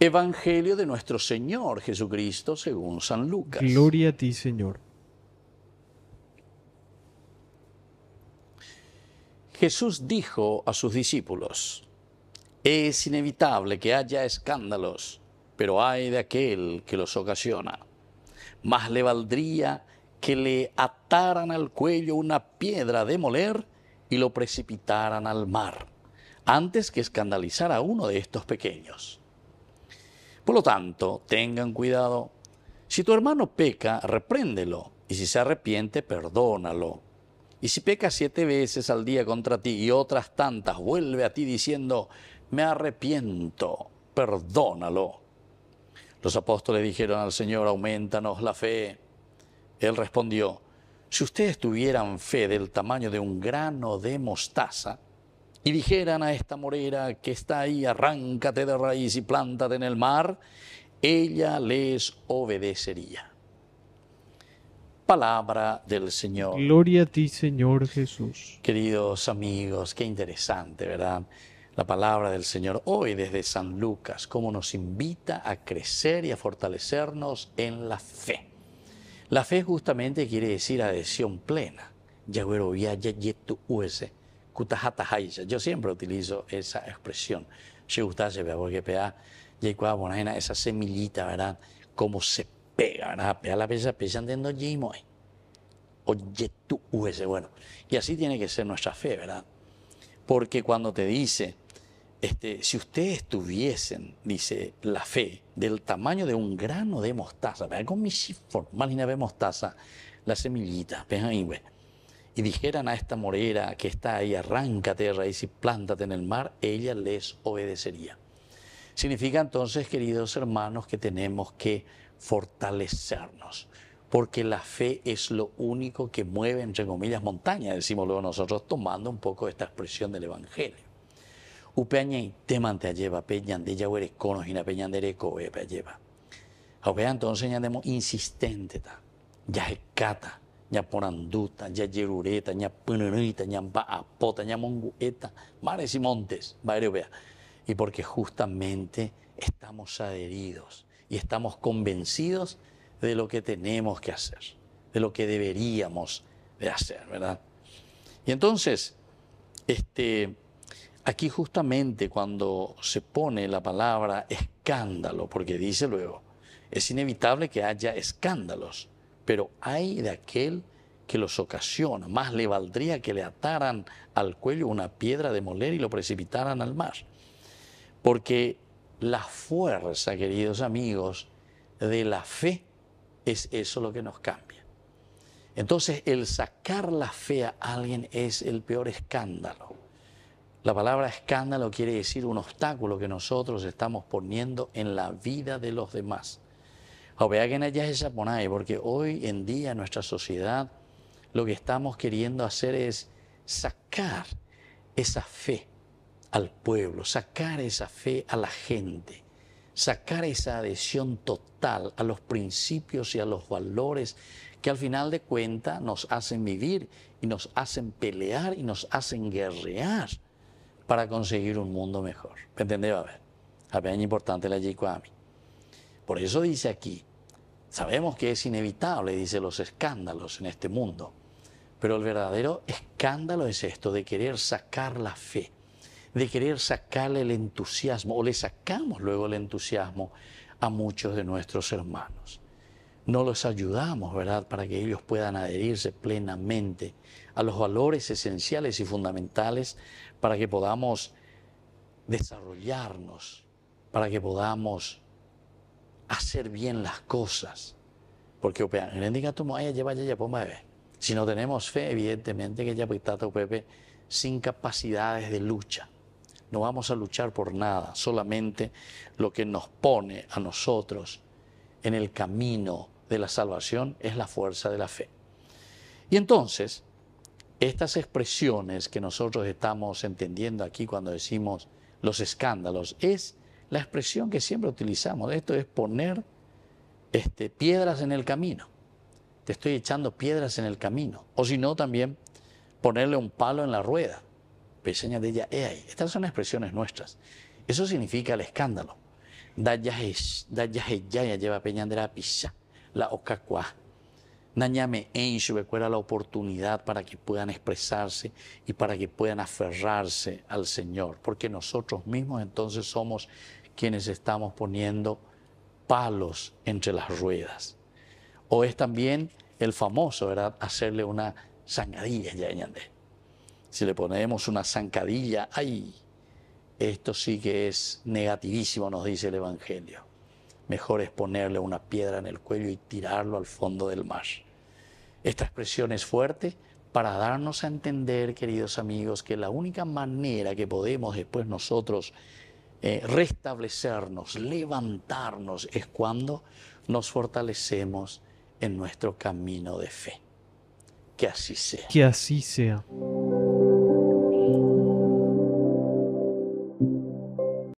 Evangelio de nuestro Señor Jesucristo según San Lucas. Gloria a ti, Señor. Jesús dijo a sus discípulos, es inevitable que haya escándalos, pero hay de aquel que los ocasiona. Más le valdría que le ataran al cuello una piedra de moler y lo precipitaran al mar, antes que escandalizar a uno de estos pequeños. Por lo tanto, tengan cuidado. Si tu hermano peca, repréndelo, y si se arrepiente, perdónalo. Y si peca siete veces al día contra ti y otras tantas, vuelve a ti diciendo, me arrepiento, perdónalo. Los apóstoles dijeron al Señor, aumentanos la fe. Él respondió, si ustedes tuvieran fe del tamaño de un grano de mostaza, y dijeran a esta morera que está ahí, arráncate de raíz y plántate en el mar, ella les obedecería. Palabra del Señor. Gloria a ti, Señor Jesús. Queridos amigos, qué interesante, ¿verdad? La palabra del Señor hoy desde San Lucas, cómo nos invita a crecer y a fortalecernos en la fe. La fe justamente quiere decir adhesión plena. Yagüero ya yetu yo siempre utilizo esa expresión. porque esa semillita, ¿verdad? Cómo se pega, ¿verdad? la Oye tú, bueno. Y así tiene que ser nuestra fe, ¿verdad? Porque cuando te dice, este, si ustedes tuviesen, dice, la fe del tamaño de un grano de mostaza, ¿verdad? Con mi formal de mostaza, la semillita, ¿verdad? y dijeran a esta morera que está ahí, arráncate de raíz y plántate en el mar, ella les obedecería. Significa entonces, queridos hermanos, que tenemos que fortalecernos, porque la fe es lo único que mueve, entre comillas, montaña, decimos luego nosotros, tomando un poco esta expresión del Evangelio. Upeaña y temante lleva, peñan de eres conos y na peñan de lleva. entonces ya insistente, ya cata Ñaporanduta, mares y montes, Y porque justamente estamos adheridos y estamos convencidos de lo que tenemos que hacer, de lo que deberíamos de hacer, ¿verdad? Y entonces, este, aquí justamente cuando se pone la palabra escándalo, porque dice luego, es inevitable que haya escándalos pero hay de aquel que los ocasiona. Más le valdría que le ataran al cuello una piedra de moler y lo precipitaran al mar. Porque la fuerza, queridos amigos, de la fe es eso lo que nos cambia. Entonces, el sacar la fe a alguien es el peor escándalo. La palabra escándalo quiere decir un obstáculo que nosotros estamos poniendo en la vida de los demás que porque hoy en día nuestra sociedad lo que estamos queriendo hacer es sacar esa fe al pueblo, sacar esa fe a la gente, sacar esa adhesión total a los principios y a los valores que al final de cuentas nos hacen vivir y nos hacen pelear y nos hacen guerrear para conseguir un mundo mejor. ¿Entendés? A ver, a ver, es importante la Yikwami. Por eso dice aquí, Sabemos que es inevitable, dice, los escándalos en este mundo. Pero el verdadero escándalo es esto, de querer sacar la fe, de querer sacarle el entusiasmo, o le sacamos luego el entusiasmo a muchos de nuestros hermanos. No los ayudamos, ¿verdad?, para que ellos puedan adherirse plenamente a los valores esenciales y fundamentales para que podamos desarrollarnos, para que podamos hacer bien las cosas. Porque en lleva pues, Si no tenemos fe, evidentemente que ya pepe pues, pues, sin capacidades de lucha. No vamos a luchar por nada, solamente lo que nos pone a nosotros en el camino de la salvación es la fuerza de la fe. Y entonces, estas expresiones que nosotros estamos entendiendo aquí cuando decimos los escándalos es la expresión que siempre utilizamos de esto es poner este, piedras en el camino. Te estoy echando piedras en el camino. O si no, también ponerle un palo en la rueda. Peseña de ella, ahí. Estas son expresiones nuestras. Eso significa el escándalo. ya ya lleva peñandera pisa, la ocacua. Nañame ¿cuál era la oportunidad para que puedan expresarse y para que puedan aferrarse al Señor? Porque nosotros mismos entonces somos quienes estamos poniendo palos entre las ruedas. O es también el famoso, ¿verdad? Hacerle una zancadilla, ya Si le ponemos una zancadilla, ¡ay! Esto sí que es negativísimo, nos dice el Evangelio. Mejor es ponerle una piedra en el cuello y tirarlo al fondo del mar. Esta expresión es fuerte para darnos a entender, queridos amigos, que la única manera que podemos después nosotros eh, restablecernos, levantarnos, es cuando nos fortalecemos en nuestro camino de fe. Que así sea. Que así sea.